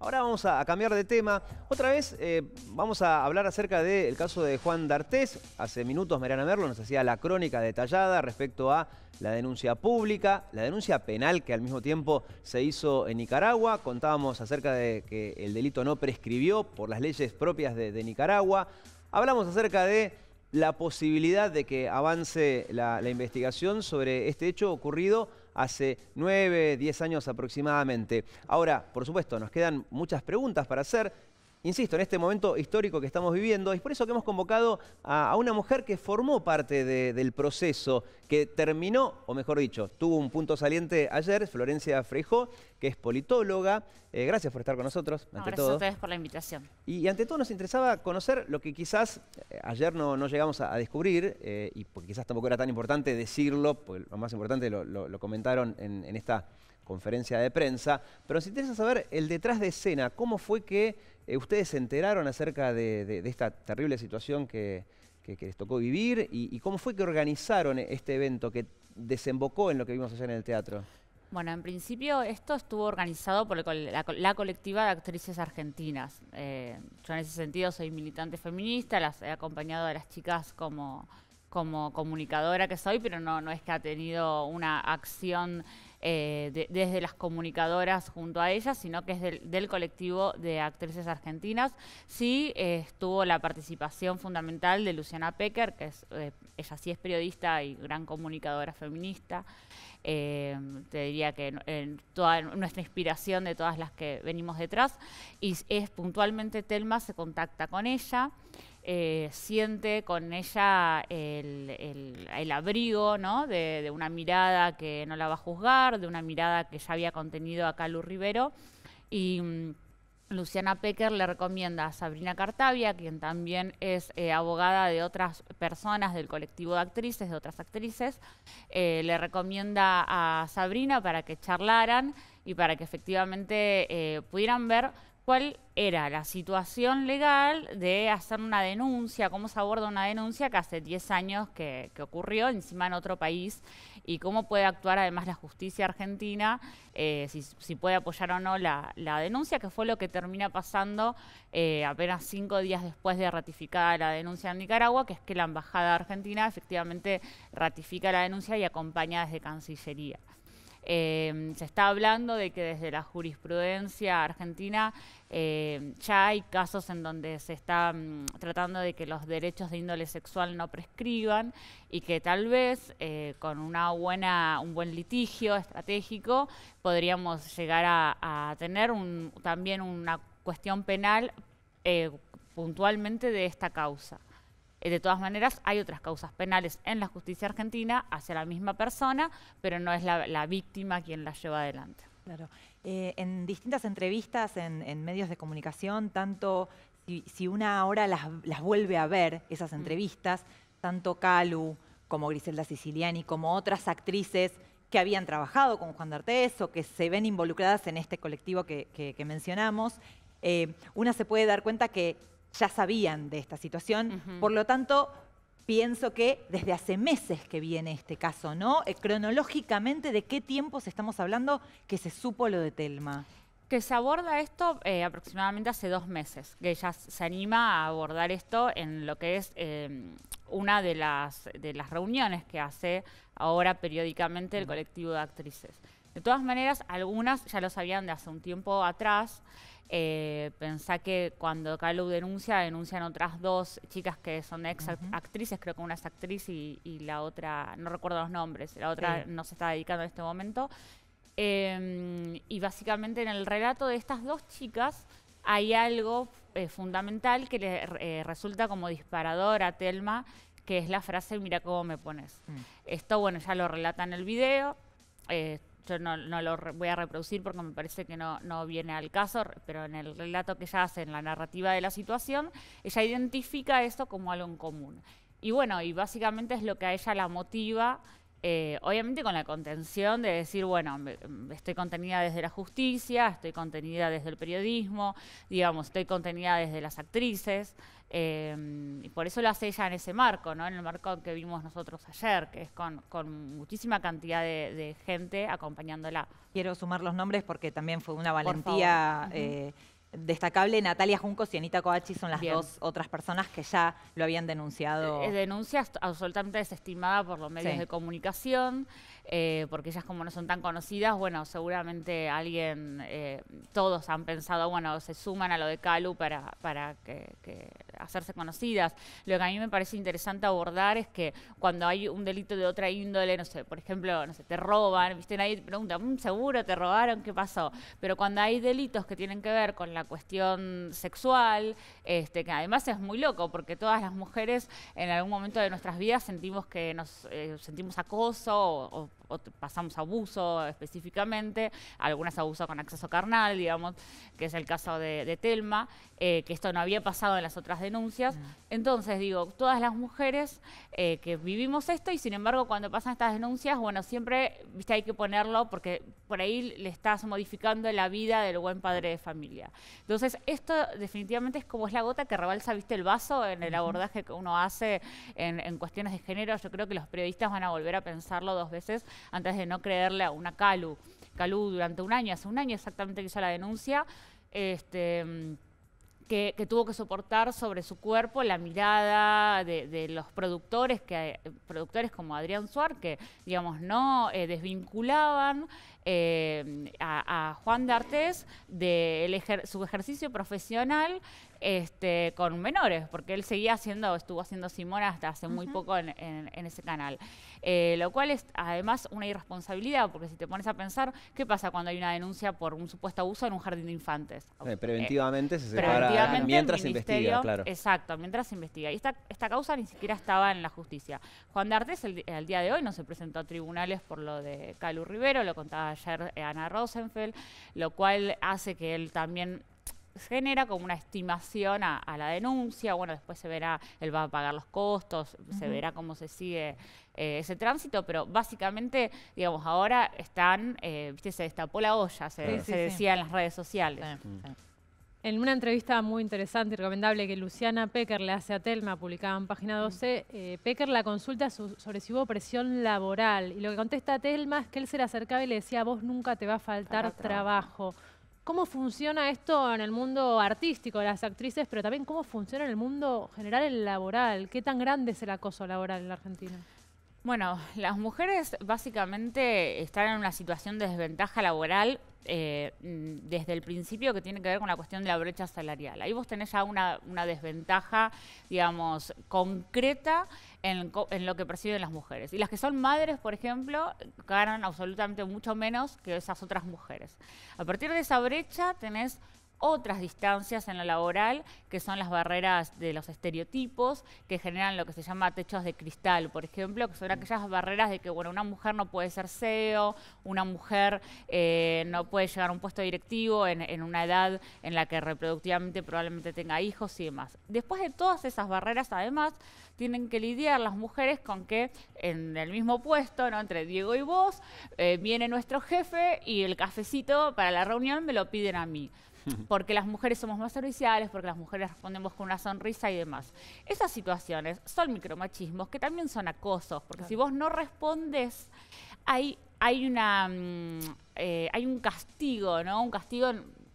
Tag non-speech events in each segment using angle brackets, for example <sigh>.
Ahora vamos a, cambiar de tema. Otra vez eh, vamos a hablar acerca del caso de Juan D'Artés. Hace minutos Mariana Merlo nos hacía la crónica detallada respecto a la denuncia pública, la denuncia penal que al mismo tiempo se hizo en Nicaragua. Contábamos acerca de que el delito no prescribió por las leyes propias de, Nicaragua. Hablamos acerca de la posibilidad de que avance la investigación sobre este hecho ocurrido hace nueve, diez años aproximadamente. Ahora, por supuesto, nos quedan muchas preguntas para hacer insisto, en este momento histórico que estamos viviendo. Es por eso que hemos convocado a, una mujer que formó parte del proceso, que terminó, o mejor dicho, tuvo un punto saliente ayer, Florencia Frejó, que es politóloga. Eh, gracias por estar con nosotros. Ante gracias a ustedes por la invitación. Y, ante todo nos interesaba conocer lo que quizás eh, ayer no, llegamos a, descubrir, eh, y quizás tampoco era tan importante decirlo, porque lo más importante lo, comentaron en, en esta conferencia de prensa, pero nos interesa saber el detrás de escena, cómo fue que eh, ¿Ustedes se enteraron acerca de, esta terrible situación que, les tocó vivir? Y, cómo fue que organizaron este evento que desembocó en lo que vimos ayer en el teatro? Bueno, en principio esto estuvo organizado por la, colectiva de actrices argentinas. Eh, yo en ese sentido soy militante feminista, las he acompañado a las chicas como, comunicadora que soy, pero no es que ha tenido una acción eh, desde las comunicadoras junto a ellas, sino que es del, colectivo de actrices argentinas. Sí estuvo la participación fundamental de Luciana Pecker, que es, eh, ella sí es periodista y gran comunicadora feminista. Em, te diría que en nuestra inspiración de todas las que venimos detrás, y es puntualmente Telma se contacta con ella. Eh, siente con ella el, abrigo ¿no? de, una mirada que no la va a juzgar, de una mirada que ya había contenido a Calu Rivero. Y mm, Luciana Pecker le recomienda a Sabrina Cartavia, quien también es eh, abogada de otras personas del colectivo de actrices, de otras actrices, eh, le recomienda a Sabrina para que charlaran y para que efectivamente eh, pudieran ver cuál era la situación legal de hacer una denuncia, cómo se aborda una denuncia que hace 10 años que ocurrió encima en otro país y cómo puede actuar además la justicia argentina, eh, si, puede apoyar o no la, denuncia, que fue lo que termina pasando eh, apenas cinco días después de ratificada la denuncia en Nicaragua, que es que la Embajada Argentina efectivamente ratifica la denuncia y acompaña desde Cancillería. Em, se está hablando de que desde la jurisprudencia argentina em, ya hay casos en donde se está mm, tratando de que los derechos de índole sexual no prescriban y que tal vez eh, con una buena, un buen litigio estratégico podríamos llegar a, tener también una cuestión penal eh, puntualmente de esta causa. Eh, de todas maneras, hay otras causas penales en la justicia argentina hacia la misma persona, pero no es la, víctima quien la lleva adelante. Claro. Eh, en distintas entrevistas en, medios de comunicación, tanto si, una ahora las, vuelve a ver, esas mm. entrevistas, tanto Calu como Griselda Siciliani, como otras actrices que habían trabajado con Juan de o que se ven involucradas en este colectivo que, mencionamos, eh, una se puede dar cuenta que ya sabían de esta situación. Por lo tanto, pienso que desde hace meses que viene este caso, ¿no? Eh, cronológicamente, ¿de qué tiempos estamos hablando que se supo lo de Telma? Que se aborda esto eh, aproximadamente hace dos meses, que ella se anima a abordar esto en lo que es em, una de las, de las reuniones que hace ahora periódicamente el mm. colectivo de actrices. De todas maneras, algunas ya lo sabían de hace un tiempo atrás. Eh, pensá que cuando calu denuncia, denuncian otras dos chicas que son ex actrices, creo que una es actriz y, la otra, no recuerdo los nombres, la otra no se está dedicando en este momento. Em, y básicamente en el relato de estas dos chicas hay algo eh, fundamental que le eh, resulta como disparador a Telma, que es la frase, mira cómo me pones. Mm. Esto, bueno, ya lo relata en el video. Eh, yo no, lo voy a reproducir porque me parece que no, no viene al caso, pero en el relato que ella hace, en la narrativa de la situación, ella identifica esto como algo en común. Y bueno, y básicamente es lo que a ella la motiva eh, obviamente con la contención de decir, bueno, mm, estoy contenida desde la justicia, estoy contenida desde el periodismo, digamos, estoy contenida desde las actrices, em, y por eso lo hace ella en ese marco, ¿no? En el marco que vimos nosotros ayer, que es con, muchísima cantidad de, gente acompañándola. Quiero sumar los nombres porque también fue una valentía... Eh, destacable Natalia Juncos y Anita Coachi son las dos otras personas que ya lo habían denunciado. es eh, denuncia absolutamente desestimada por los medios de comunicación. Eh, porque ellas como no son tan conocidas, bueno, seguramente alguien, eh, todos han pensado, bueno, se suman a lo de Calu para, para que, hacerse conocidas. Lo que a mí me parece interesante abordar es que cuando hay un delito de otra índole, no sé, por ejemplo, no sé, te roban, viste, nadie te pregunta, mm, seguro te robaron, ¿qué pasó? Pero cuando hay delitos que tienen que ver con la cuestión sexual, este, que además es muy loco, porque todas las mujeres en algún momento de nuestras vidas sentimos que nos eh, sentimos acoso o pasamos abuso específicamente, algunas abusos con acceso carnal, digamos, que es el caso de, Telma, eh, que esto no había pasado en las otras denuncias. Mm. Entonces, digo, todas las mujeres eh, que vivimos esto y sin embargo cuando pasan estas denuncias, bueno, siempre, viste, hay que ponerlo porque por ahí le estás modificando la vida del buen padre de familia. Entonces, esto definitivamente es como es la gota que rebalsa, viste, el vaso en el abordaje que uno hace en, en cuestiones de género. Yo creo que los periodistas van a volver a pensarlo dos veces antes de no creerle a una Calu. Calu durante un año, hace un año exactamente que hizo la denuncia, este, que, tuvo que soportar sobre su cuerpo la mirada de, los productores, que, productores como Adrián Suar, que digamos no eh, desvinculaban eh, a, Juan de de su ejercicio profesional este, con menores, porque él seguía haciendo, estuvo haciendo Simona hasta hace muy poco en, ese canal. Eh, lo cual es además una irresponsabilidad, porque si te pones a pensar, ¿qué pasa cuando hay una denuncia por un supuesto abuso en un jardín de infantes? Eh, preventivamente se separa mientras se investiga, claro. Exacto, mientras se investiga. Y esta, causa ni siquiera estaba en la justicia. Juan de al día de hoy no se presentó a tribunales por lo de Calu Rivero, lo contaba ayer eh, Ana Rosenfeld, lo cual hace que él también genera como una estimación a, la denuncia, bueno, después se verá, él va a pagar los costos, se verá cómo se sigue eh, ese tránsito, pero básicamente, digamos, ahora están, eh, viste, se destapó la olla, se, decía en las redes sociales. Mm. En una entrevista muy interesante y recomendable que Luciana Pecker le hace a Telma, publicada en página 12, mm. eh, Pecker la consulta sobre si hubo presión laboral. Y lo que contesta a Telma es que él se le acercaba y le decía, vos nunca te va a faltar trabajo cómo funciona esto en el mundo artístico, de las actrices, pero también cómo funciona en el mundo general, el laboral. ¿Qué tan grande es el acoso laboral en la Argentina? Bueno, las mujeres básicamente están en una situación de desventaja laboral eh, desde el principio que tiene que ver con la cuestión de la brecha salarial. Ahí vos tenés ya una desventaja, digamos, concreta en, lo que perciben las mujeres. Y las que son madres, por ejemplo, ganan absolutamente mucho menos que esas otras mujeres. A partir de esa brecha tenés otras distancias en lo laboral, que son las barreras de los estereotipos, que generan lo que se llama techos de cristal, por ejemplo, que son aquellas barreras de que, bueno, una mujer no puede ser CEO, una mujer eh, no puede llegar a un puesto directivo en, una edad en la que reproductivamente probablemente tenga hijos y demás. Después de todas esas barreras, además, tienen que lidiar las mujeres con que en el mismo puesto, ¿no? entre Diego y vos, eh, viene nuestro jefe y el cafecito para la reunión me lo piden a mí porque las mujeres somos más serviciales, porque las mujeres respondemos con una sonrisa y demás. Esas situaciones son micromachismos que también son acosos, porque si vos no respondes, hay, hay, una, mm, eh, hay un castigo, ¿no? Un castigo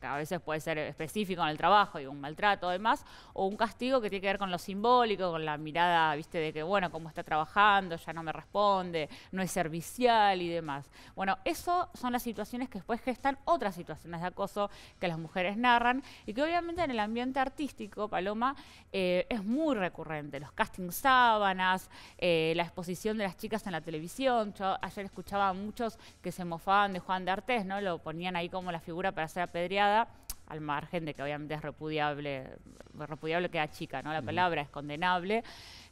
a veces puede ser específico en el trabajo, y un maltrato además, o un castigo que tiene que ver con lo simbólico, con la mirada, viste, de que, bueno, cómo está trabajando, ya no me responde, no es servicial y demás. Bueno, eso son las situaciones que después gestan otras situaciones de acoso que las mujeres narran y que obviamente en el ambiente artístico, Paloma, eh, es muy recurrente. Los castings sábanas, eh, la exposición de las chicas en la televisión. Yo ayer escuchaba a muchos que se mofaban de Juan de Artés, ¿no? Lo ponían ahí como la figura para ser apedreada al margen de que obviamente es repudiable, repudiable queda chica, ¿no? La palabra es condenable.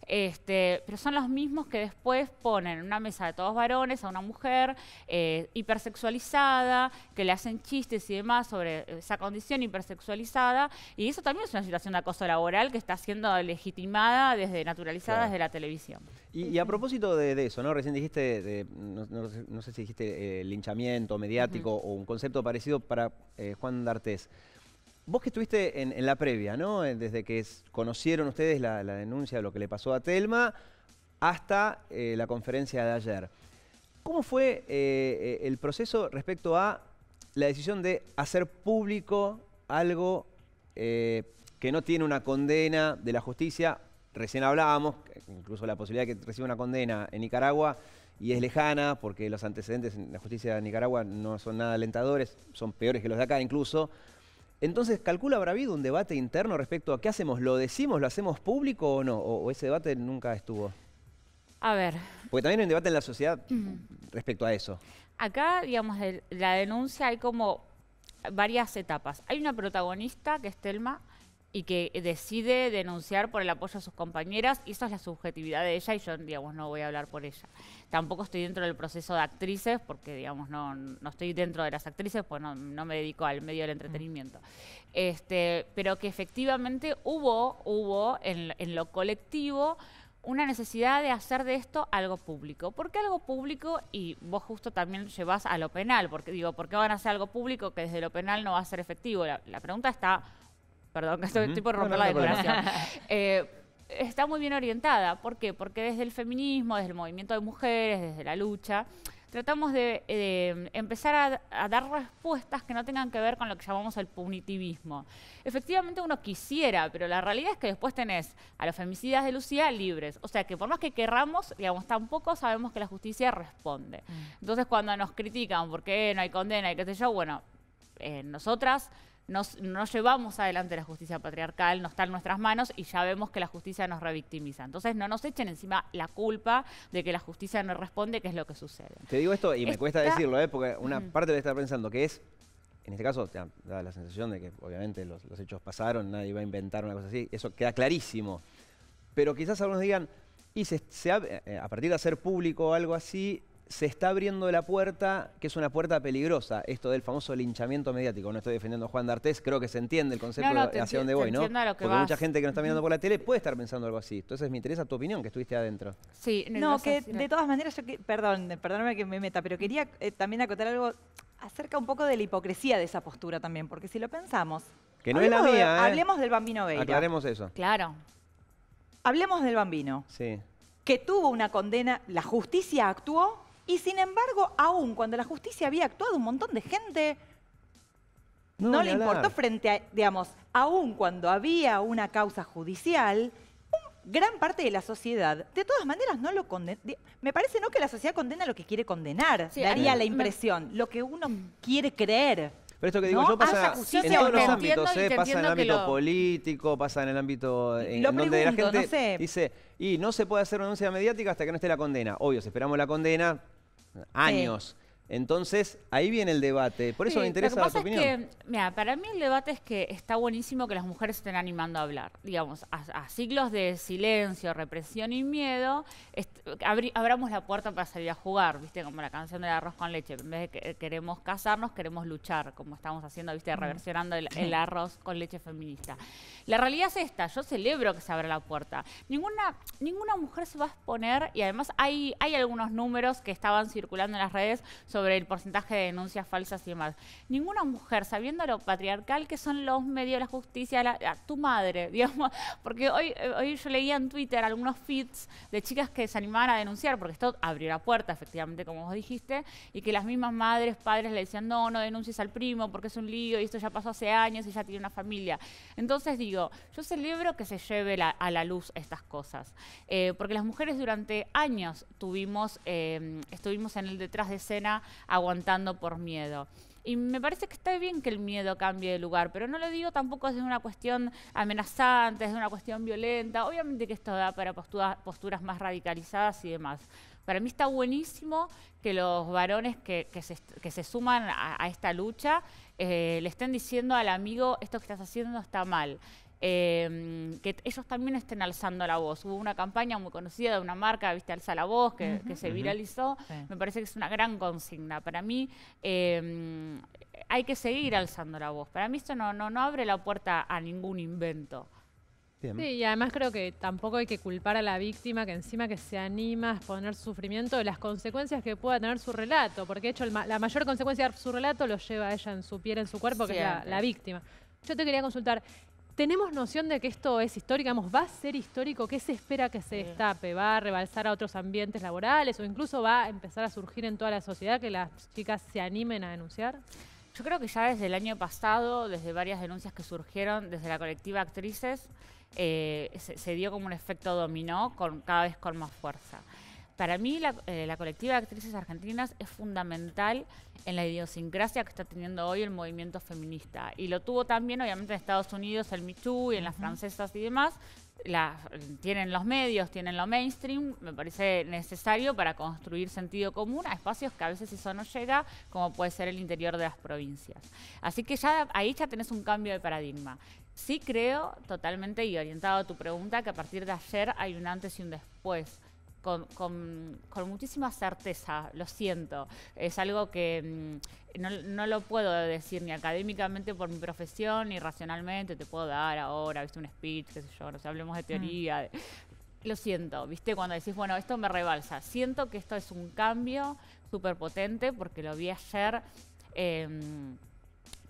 Este, pero son los mismos que después ponen en una mesa de todos varones a una mujer eh, hipersexualizada, que le hacen chistes y demás sobre esa condición hipersexualizada, y eso también es una situación de acoso laboral que está siendo legitimada, desde naturalizada desde la televisión. Y, a propósito de, eso, ¿no? Recién dijiste, no, sé si dijiste eh, linchamiento mediático o un concepto parecido para eh, Juan D'Artés. Vos que estuviste en, la previa, ¿no? Eh, desde que conocieron ustedes la, denuncia de lo que le pasó a Telma hasta eh, la conferencia de ayer. ¿Cómo fue eh, el proceso respecto a la decisión de hacer público algo que no tiene una condena de la justicia? Recién hablábamos, incluso la posibilidad de que reciba una condena en Nicaragua y es lejana porque los antecedentes en la justicia de Nicaragua no son nada alentadores, son peores que los de acá incluso. Entonces, calcula, habrá habido un debate interno respecto a qué hacemos, lo decimos, lo hacemos público o no, o, ese debate nunca estuvo. A ver. Porque también hay un debate en la sociedad respecto a eso. Acá, digamos, la denuncia hay como varias etapas. Hay una protagonista, que es Telma, y que decide denunciar por el apoyo a sus compañeras, y esa es la subjetividad de ella y yo, digamos, no voy a hablar por ella. Tampoco estoy dentro del proceso de actrices, porque, digamos, no, estoy dentro de las actrices, pues no, me dedico al medio del entretenimiento. Este, pero que efectivamente hubo, hubo en, lo colectivo una necesidad de hacer de esto algo público. ¿Por qué algo público? Y vos justo también llevas a lo penal, porque digo, ¿por qué van a hacer algo público que desde lo penal no va a ser efectivo? la pregunta está perdón, que estoy, por romper la decoración. <laughs> Eh, está muy bien orientada. ¿Por qué? Porque desde el feminismo, desde el movimiento de mujeres, desde la lucha, tratamos de, eh, empezar a, dar respuestas que no tengan que ver con lo que llamamos el punitivismo. Efectivamente uno quisiera, pero la realidad es que después tenés a los femicidas de Lucía libres. O sea que por más que querramos, digamos, tampoco sabemos que la justicia responde. Mm. Entonces cuando nos critican porque no hay condena y qué sé yo, bueno, eh, nosotras nos, no llevamos adelante la justicia patriarcal, no está en nuestras manos y ya vemos que la justicia nos revictimiza. Entonces no nos echen encima la culpa de que la justicia no responde, que es lo que sucede. Te digo esto y me cuesta decirlo, ¿eh? porque una parte de estar pensando que es, en este caso, da la sensación de que obviamente los, hechos pasaron, nadie va a inventar una cosa así, eso queda clarísimo. Pero quizás algunos digan, y se, eh, a partir de hacer público algo así, se está abriendo la puerta, que es una puerta peligrosa, esto del famoso linchamiento mediático. No estoy defendiendo a Juan D'Artés, creo que se entiende el concepto de hacia dónde voy, ¿no? Porque mucha gente que no está mirando por la tele puede estar pensando algo así. Entonces me interesa tu opinión, que estuviste adentro. Sí, no, no que de todas maneras, yo perdón, perdóname que me meta, pero quería eh, también acotar algo acerca un poco de la hipocresía de esa postura también, porque si lo pensamos... Que no es la mía, ¿eh? Hablemos del Bambino bello. Aclaremos eso. Claro. Hablemos del Bambino. Sí. Que tuvo una condena, la justicia actuó y sin embargo, aún cuando la justicia había actuado, un montón de gente no, le importó frente a, digamos, aún cuando había una causa judicial, gran parte de la sociedad, de todas maneras, no lo condena. Me parece no que la sociedad condena lo que quiere condenar, daría la impresión, lo que uno quiere creer. Pero esto que digo yo pasa ah, en todos los ámbitos, ¿eh? pasa en el ámbito político, pasa en el ámbito eh, en, donde la gente dice, y no se puede hacer una denuncia mediática hasta que no esté la condena. Obvio, si esperamos la condena, años. Entonces, ahí viene el debate. Por eso me interesa la opinión. mira, para mí el debate es que está buenísimo que las mujeres estén animando a hablar. Digamos, a, siglos de silencio, represión y miedo, abramos la puerta para salir a jugar, ¿viste? Como la canción del arroz con leche. En vez de que queremos casarnos, queremos luchar, como estamos haciendo, ¿viste? Reversionando el, arroz con leche feminista. La realidad es esta. Yo celebro que se abra la puerta. Ninguna, ninguna mujer se va a exponer, y además hay, hay algunos números que estaban circulando en las redes sobre sobre el porcentaje de denuncias falsas y demás. Ninguna mujer, sabiendo lo patriarcal que son los medios, de la justicia, tu madre, <laughs> digamos, porque hoy, eh, hoy yo leía en Twitter algunos feeds de chicas que se animaban a denunciar, porque esto abrió la puerta, efectivamente, como vos dijiste, y que las mismas madres, padres le decían, no, no denuncies al primo porque es un lío y esto ya pasó hace años y ya tiene una familia. Entonces digo, yo celebro que se lleve a la luz estas cosas, eh, porque las mujeres durante años tuvimos, eh, estuvimos en el detrás de escena aguantando por miedo. Y me parece que está bien que el miedo cambie de lugar, pero no lo digo tampoco desde una cuestión amenazante, desde una cuestión violenta. Obviamente que esto da para posturas más radicalizadas y demás. Para mí está buenísimo que los varones que, se, suman a, esta lucha eh, le estén diciendo al amigo, esto que estás haciendo está mal. Em, que ellos también estén alzando la voz. Hubo una campaña muy conocida de una marca, viste, Alza la Voz, que, se viralizó. Me parece que es una gran consigna. Para mí em, hay que seguir alzando la voz. Para mí esto no, no, no abre la puerta a ningún invento. Sí, y además creo que tampoco hay que culpar a la víctima que encima que se anima a exponer sufrimiento de las consecuencias que pueda tener su relato, porque de hecho la mayor consecuencia de su relato lo lleva ella en su piel, en su cuerpo, que es la víctima. Yo te quería consultar, ¿Tenemos noción de que esto es histórico? ¿Va a ser histórico? ¿Qué se espera que se destape? ¿Va a rebalsar a otros ambientes laborales o incluso va a empezar a surgir en toda la sociedad que las chicas se animen a denunciar? Yo creo que ya desde el año pasado, desde varias denuncias que surgieron desde la colectiva Actrices, eh, se, se dio como un efecto dominó con, cada vez con más fuerza para mí la, eh, la, colectiva de actrices argentinas es fundamental en la idiosincrasia que está teniendo hoy el movimiento feminista. Y lo tuvo también, obviamente, en Estados Unidos, el Me Too y en las francesas y demás. tienen los medios, tienen lo mainstream, me parece necesario para construir sentido común a espacios que a veces eso no llega, como puede ser el interior de las provincias. Así que ya ahí ya tenés un cambio de paradigma. Sí creo totalmente y orientado a tu pregunta que a partir de ayer hay un antes y un después con, muchísima certeza, lo siento. Es algo que mm, no, lo puedo decir ni académicamente por mi profesión, ni racionalmente, te puedo dar ahora, viste, un speech, qué sé yo, no sé, hablemos de mm. teoría. Lo siento, viste, cuando decís, bueno, esto me rebalsa, siento que esto es un cambio súper potente porque lo vi ayer. Em,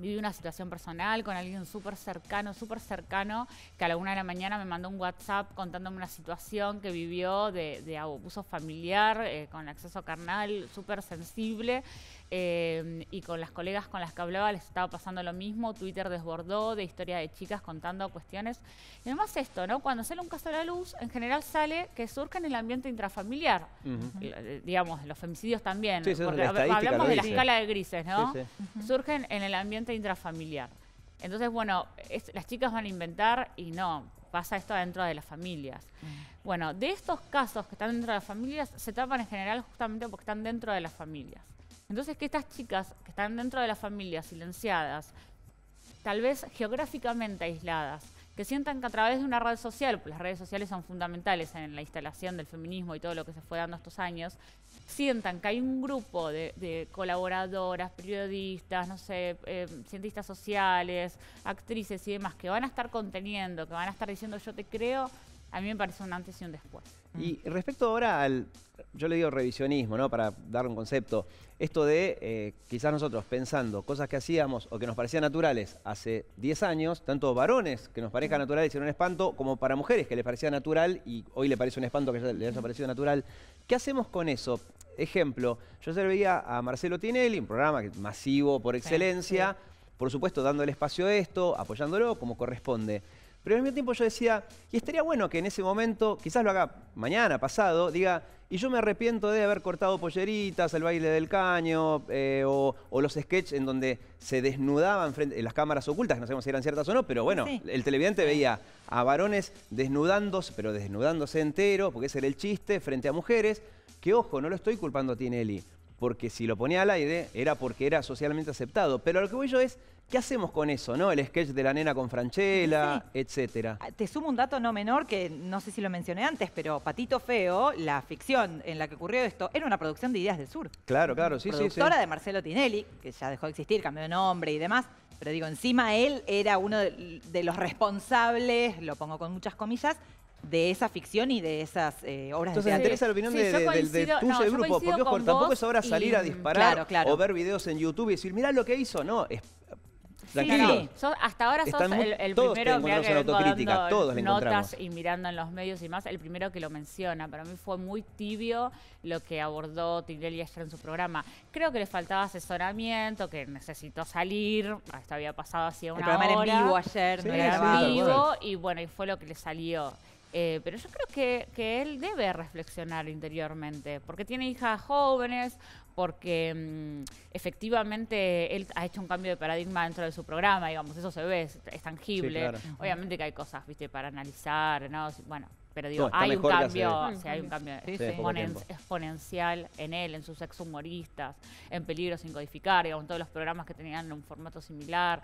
viví una situación personal con alguien súper cercano, súper cercano, que a la una de la mañana me mandó un WhatsApp contándome una situación que vivió de, abuso familiar, eh, con acceso carnal, súper sensible. Eh, y con las colegas con las que hablaba les estaba pasando lo mismo. Twitter desbordó de historia de chicas contando cuestiones. Y además esto, ¿no? Cuando sale un caso a la luz, en general sale que surge en el ambiente intrafamiliar. Eh, digamos, los femicidios también. porque hablamos de la escala de grises, ¿no? Surgen en el ambiente intrafamiliar. Entonces, bueno, las chicas van a inventar y no, pasa esto dentro de las familias. Bueno, de estos casos que están dentro de las familias, se tapan en general justamente porque están dentro de las familias. Entonces, que estas chicas que están dentro de la familia, silenciadas, tal vez geográficamente aisladas, que sientan que a través de una red social, porque las redes sociales son fundamentales en la instalación del feminismo y todo lo que se fue dando estos años, sientan que hay un grupo de, colaboradoras, periodistas, no sé, eh, cientistas sociales, actrices y demás que van a estar conteniendo, que van a estar diciendo yo te creo, a mí me parece un antes y un después. Y respecto ahora al, yo le digo revisionismo, ¿no? Para dar un concepto, esto de eh, quizás nosotros pensando cosas que hacíamos o que nos parecían naturales hace 10 años, tanto varones que nos parezcan naturales y un espanto, como para mujeres que les parecía natural y hoy le parece un espanto que les haya parecido natural. ¿Qué hacemos con eso? Ejemplo, yo servía a Marcelo Tinelli, un programa masivo por excelencia, por supuesto dando el espacio a esto, apoyándolo como corresponde. Pero al mismo tiempo yo decía, y estaría bueno que en ese momento, quizás lo haga mañana, pasado, diga, y yo me arrepiento de haber cortado polleritas, el baile del caño, eh, o, los sketches en donde se desnudaban frente, las cámaras ocultas, no sabemos si eran ciertas o no, pero bueno, el televidente veía a varones desnudándose, pero desnudándose entero porque ese era el chiste, frente a mujeres, que ojo, no lo estoy culpando a Tinelli porque si lo ponía al aire era porque era socialmente aceptado. Pero lo que voy yo es, ¿qué hacemos con eso, no? El sketch de la nena con Franchella, etcétera. Ah, te sumo un dato no menor que no sé si lo mencioné antes, pero Patito Feo, la ficción en la que ocurrió esto, era una producción de Ideas del Sur. Claro, claro, sí, Productora sí. Productora de Marcelo Tinelli, que ya dejó de existir, cambió de nombre y demás. Pero digo, encima él era uno de los responsables, lo pongo con muchas comillas, de esa ficción y de esas eh, obras de teatro. Entonces, la opinión de, de, tuyo del grupo, porque tampoco es ahora salir a disparar o ver videos en YouTube y decir, mirá lo que hizo, no, es, Tranquilo. Sí, hasta ahora sos el, primero que en autocrítica, notas y mirando en los medios y más, el primero que lo menciona. Para mí fue muy tibio lo que abordó Tinelli ayer en su programa. Creo que le faltaba asesoramiento, que necesitó salir, Esto había pasado hacía una el programa en vivo ayer, en vivo, y bueno, y fue lo que le salió. Eh, pero yo creo que, él debe reflexionar interiormente, porque tiene hijas jóvenes, porque mm, efectivamente él ha hecho un cambio de paradigma dentro de su programa, digamos, eso se ve, es, tangible. Obviamente que hay cosas, viste, para analizar, ¿no? Bueno, pero digo, hay, un cambio, hay un cambio, exponencial en él, en sus exhumoristas. humoristas, en Peligro sin codificar, digamos, todos los programas que tenían un formato similar.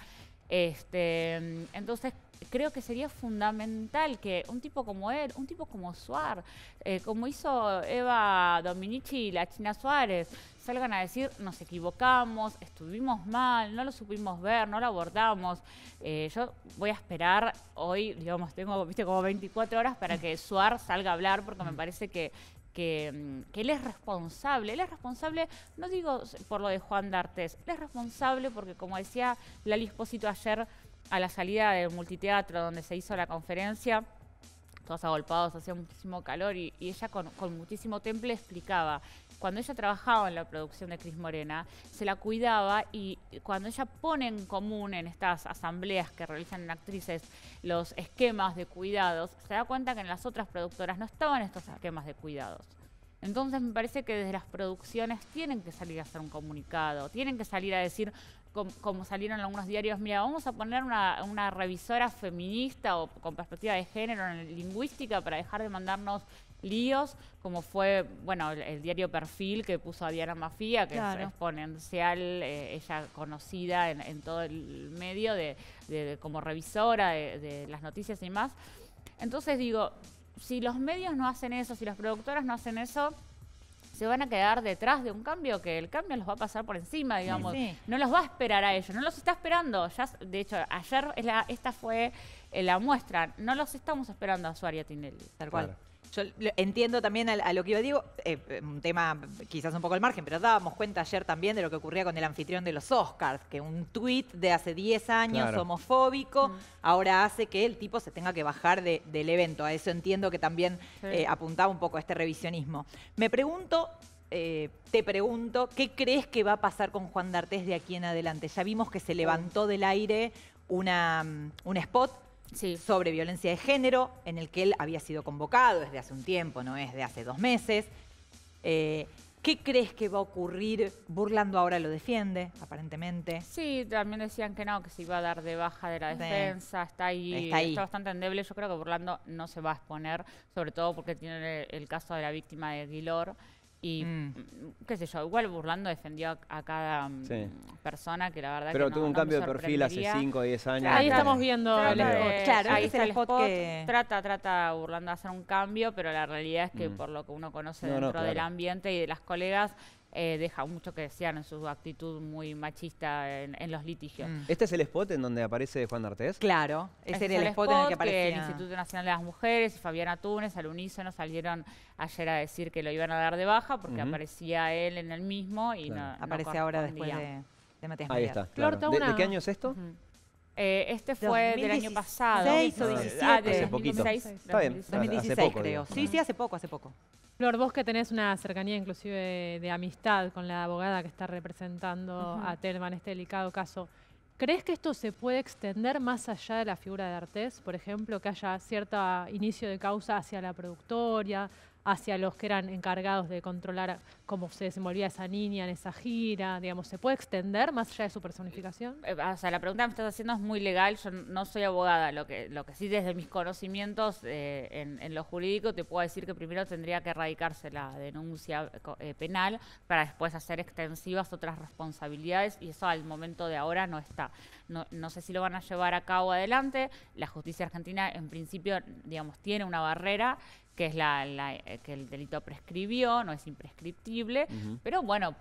Este, entonces creo que sería fundamental que un tipo como él, un tipo como Suar, eh, como hizo Eva Dominici y la China Suárez, salgan a decir nos equivocamos, estuvimos mal, no lo supimos ver, no lo abordamos. Eh, yo voy a esperar hoy, digamos, tengo como 24 horas para que Suar salga a hablar porque me mm. parece que Mm, que, él es responsable. Él es responsable, no digo por lo de Juan D'Artes, él es responsable porque, como decía Lali Espósito ayer a la salida del multiteatro donde se hizo la conferencia, todos agolpados, hacía muchísimo calor y, ella con, con, muchísimo temple explicaba cuando ella trabajaba en la producción de Cris Morena, se la cuidaba y cuando ella pone en común en estas asambleas que realizan en actrices los esquemas de cuidados, se da cuenta que en las otras productoras no estaban estos esquemas de cuidados. Entonces me parece que desde las producciones tienen que salir a hacer un comunicado, tienen que salir a decir, como, salieron algunos diarios, mira, vamos a poner una, una revisora feminista o con perspectiva de género en lingüística para dejar de mandarnos líos, como fue, bueno, el, diario Perfil que puso a Diana Mafía, que es exponencial, eh, ella conocida en, todo el medio de, como revisora de, las noticias y más. Entonces digo, si los medios no hacen eso, si las productoras no hacen eso, se van a quedar detrás de un cambio que el cambio los va a pasar por encima, digamos. No los va a esperar a ellos, no los está esperando. Ya, de hecho, ayer esta fue eh, la muestra, no los estamos esperando a Suárez Tinelli, tal cual. Yo entiendo también a, lo que iba digo eh, eh, un tema quizás un poco al margen, pero dábamos cuenta ayer también de lo que ocurría con el anfitrión de los Oscars, que un tuit de hace 10 años homofóbico mm. ahora hace que el tipo se tenga que bajar del evento. A eso entiendo que también eh, apuntaba un poco este revisionismo. Me pregunto eh, te pregunto, ¿qué crees que va a pasar con Juan D'Artés de aquí en adelante? Ya vimos que se levantó del aire una, mm, un spot sobre violencia de género, en el que él había sido convocado desde hace un tiempo, no es de hace dos meses. Eh, ¿Qué crees que va a ocurrir? Burlando ahora lo defiende, aparentemente. Sí, también decían que no, que se iba a dar de baja de la defensa, está, ahí, está ahí, está bastante endeble. Yo creo que Burlando no se va a exponer, sobre todo porque tiene el caso de la víctima de Guilor. Y, mm. Mm, qué sé yo, igual Burlando defendió a, cada mm, persona que la verdad Pero tuvo un cambio de perfil hace 5 o 10 años. Ahí estamos viendo el ahí está el spot. Trata, trata Burlando de hacer un cambio, pero la realidad es que por lo que uno conoce dentro del ambiente y de las colegas, eh, deja mucho que desear en su actitud muy machista en, los litigios. Mm. ¿Este es el spot en donde aparece Juan Artés? Claro, ese era el, spot, en el que aparecía. el Instituto Nacional de las Mujeres y Fabiana Túnez al unísono salieron ayer a decir que lo iban a dar de baja porque aparecía él en el mismo y no, Aparece ahora después de, de Matías Ahí está, ¿De, qué año es esto? Eh, este fue del año pasado. hizo o 17. hace poquito. está bien, 2016 creo. Sí, sí, hace poco, hace poco. Flor, vos que tenés una cercanía inclusive de, amistad con la abogada que está representando a Telma en este delicado caso, ¿crees que esto se puede extender más allá de la figura de Artés? Por ejemplo, que haya cierto inicio de causa hacia la productoria hacia los que eran encargados de controlar cómo se desenvolvía esa niña en esa gira, digamos, ¿se puede extender más allá de su personificación? Eh, eh, o sea, la pregunta que me estás haciendo es muy legal, yo no soy abogada, lo que, lo que sí desde mis conocimientos eh, en, lo jurídico te puedo decir que primero tendría que erradicarse la denuncia penal para después hacer extensivas otras responsabilidades y eso al momento de ahora no está. No, no sé si lo van a llevar a cabo adelante, la justicia argentina en principio, digamos, tiene una barrera que es la, eh, que el delito prescribió, no es imprescriptible, pero bueno,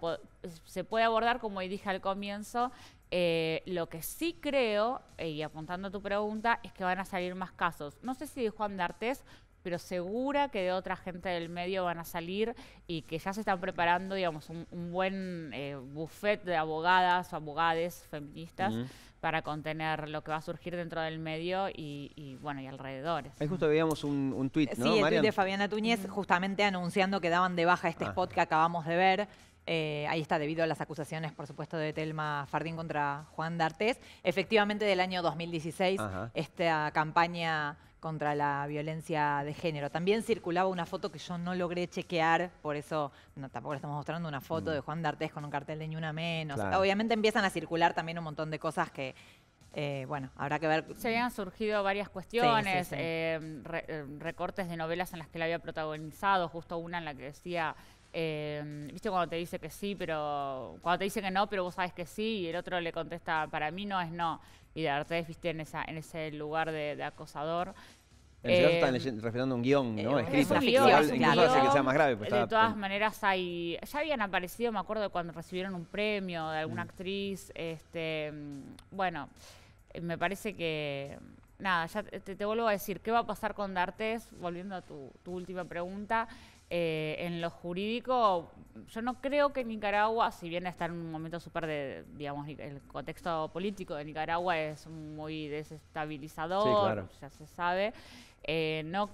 se puede abordar, como dije al comienzo, eh, lo que sí creo, eh, y apuntando a tu pregunta, es que van a salir más casos. No sé si de Juan D'Artés, pero segura que de otra gente del medio van a salir y que ya se están preparando, digamos, un, buen eh, buffet de abogadas o abogades feministas para contener lo que va a surgir dentro del medio y, bueno, y alrededores. Ahí justo veíamos un, tuit, ¿no, Sí, el de Fabiana Tuñez justamente anunciando que daban de baja este ah. spot que acabamos de ver. Eh, ahí está, debido a las acusaciones, por supuesto, de Telma Fardín contra Juan D'Artes. Efectivamente, del año 2016, esta campaña contra la violencia de género. También circulaba una foto que yo no logré chequear, por eso tampoco le estamos mostrando una foto de mm. Juan D'Artes con un cartel de ni una menos. Obviamente empiezan a circular también un montón de cosas que, eh, bueno, habrá que ver. Se habían surgido varias cuestiones, eh, eh, recortes de novelas en las que la había protagonizado, justo una en la que decía, viste cuando te dice que sí, pero cuando te dice que no, pero vos sabes que sí, y el otro le contesta, para mí no es no. Y de Artes viste, en, esa, en ese lugar de acosador. En el caso están a un guión, ¿no? Eh, Escrito. Es guión, incluso hace que sea más grave. Pues de todas maneras, hay, ya habían aparecido, me acuerdo, cuando recibieron un premio de alguna mm. actriz. Este, bueno, me parece que... Nada, ya te, vuelvo a decir, ¿qué va a pasar con D'Artes? Volviendo a tu última pregunta. Eh, en lo jurídico, yo no creo que Nicaragua, si bien está en un momento súper de, digamos, el contexto político de Nicaragua es muy desestabilizador, ya se sabe, eh, no,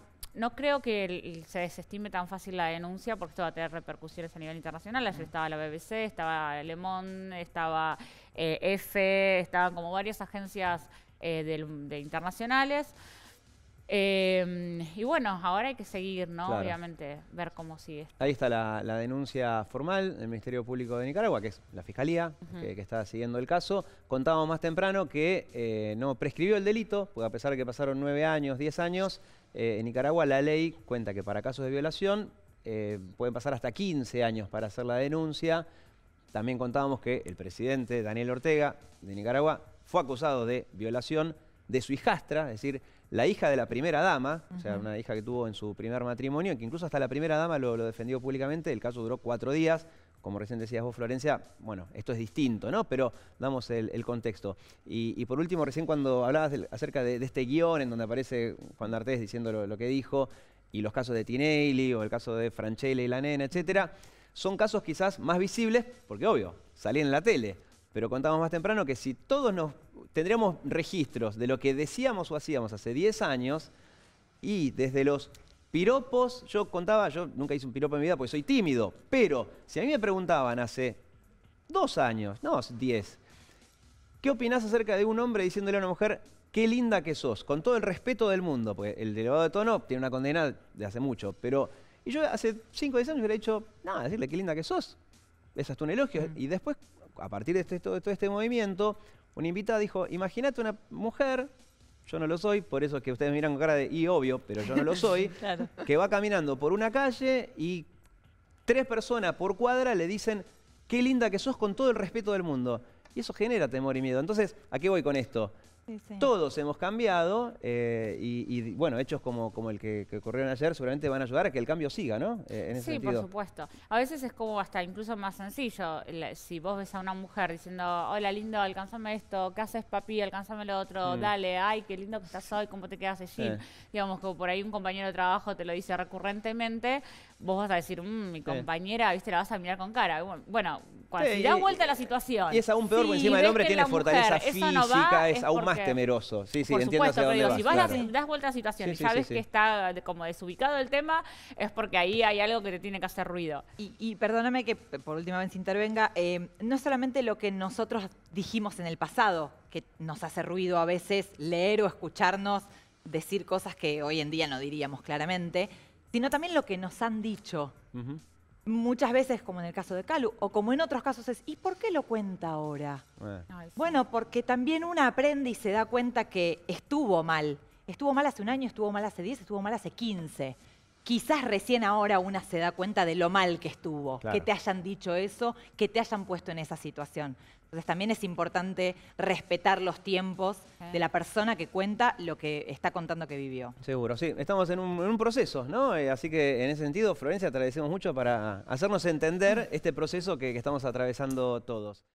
creo que se desestime tan fácil la denuncia porque esto va a tener repercusiones a nivel internacional. Ayer mm. estaba la BBC, estaba Le Monde, estaba EFE, eh, estaban como varias agencias de internacionales. Em, y bueno, ahora hay que seguir, ¿no? Obviamente, ver cómo sigue. Ahí está la, denuncia formal del Ministerio Público de Nicaragua, que es la Fiscalía, que, está siguiendo el caso. Contábamos más temprano que eh, no prescribió el delito, porque a pesar de que pasaron nueve años, diez años, eh, en Nicaragua la ley cuenta que para casos de violación eh, pueden pasar hasta 15 años para hacer la denuncia. También contábamos que el presidente Daniel Ortega de Nicaragua fue acusado de violación de su hijastra, es decir, la hija de la primera dama, o sea, una hija que tuvo en su primer matrimonio, que incluso hasta la primera dama lo, defendió públicamente, el caso duró cuatro días, como recién decías vos, Florencia, bueno, esto es distinto, ¿no? Pero damos el, contexto. Y, por último, recién cuando hablabas acerca de, este guión en donde aparece Juan D'Artés diciendo lo, que dijo, y los casos de Tinelli o el caso de Franchella y la nena, etcétera, son casos quizás más visibles, porque obvio, salían en la tele pero contamos más temprano que si todos nos tendríamos registros de lo que decíamos o hacíamos hace 10 años, y desde los piropos, yo contaba, yo nunca hice un piropo en mi vida porque soy tímido, pero si a mí me preguntaban hace dos años, no 10, ¿qué opinás acerca de un hombre diciéndole a una mujer, qué linda que sos, con todo el respeto del mundo, porque el elevado de tono tiene una condena de hace mucho, pero... Y yo hace 5 o 10 años hubiera dicho, nada, decirle qué linda que sos, esas tú un elogio, y después a partir de este, todo este, movimiento, una invitada dijo, imagínate una mujer, yo no lo soy, por eso es que ustedes miran con cara de, y obvio, pero yo no lo <laughs> soy, que va caminando por una calle y tres personas por cuadra le dicen, qué linda que sos con todo el respeto del mundo. Y eso genera temor y miedo. Entonces, ¿a qué voy con esto? Todos hemos cambiado eh, y, bueno, hechos como, como el que, ocurrieron ayer seguramente van a ayudar a que el cambio siga, ¿no? Eh, sí, por supuesto. A veces es como hasta incluso más sencillo. Si vos ves a una mujer diciendo, hola lindo, alcanzame esto, ¿qué haces papi? Alcánzame lo otro, mm. dale, ay, qué lindo que estás hoy, ¿cómo te quedas allí? Digamos, como por ahí un compañero de trabajo te lo dice recurrentemente, vos vas a decir, mm, mi compañera, viste, la vas a mirar con cara. Bueno, cuando da vuelta a la situación. Y es aún peor, encima el hombre tiene fortaleza física, es, aún más temeroso. Sí, sí, entiendo supuesto, hacia Si vas, das vuelta a la situación y sabes que está como desubicado el tema, es porque ahí hay algo que te tiene que hacer ruido. Y, perdóname que por última vez intervenga, eh, no es solamente lo que nosotros dijimos en el pasado, que nos hace ruido a veces leer o escucharnos decir cosas que hoy en día no diríamos claramente, sino también lo que nos han dicho. Muchas veces, como en el caso de Calu, o como en otros casos es, ¿y por qué lo cuenta ahora? Eh. Bueno, porque también una aprende y se da cuenta que estuvo mal. Estuvo mal hace un año, estuvo mal hace 10, estuvo mal hace 15. Quizás recién ahora una se da cuenta de lo mal que estuvo, que te hayan dicho eso, que te hayan puesto en esa situación. Entonces también es importante respetar los tiempos de la persona que cuenta lo que está contando que vivió. Seguro, sí. Estamos en un, proceso, ¿no? Eh, así que en ese sentido, Florencia, te agradecemos mucho para hacernos entender este proceso que estamos atravesando todos.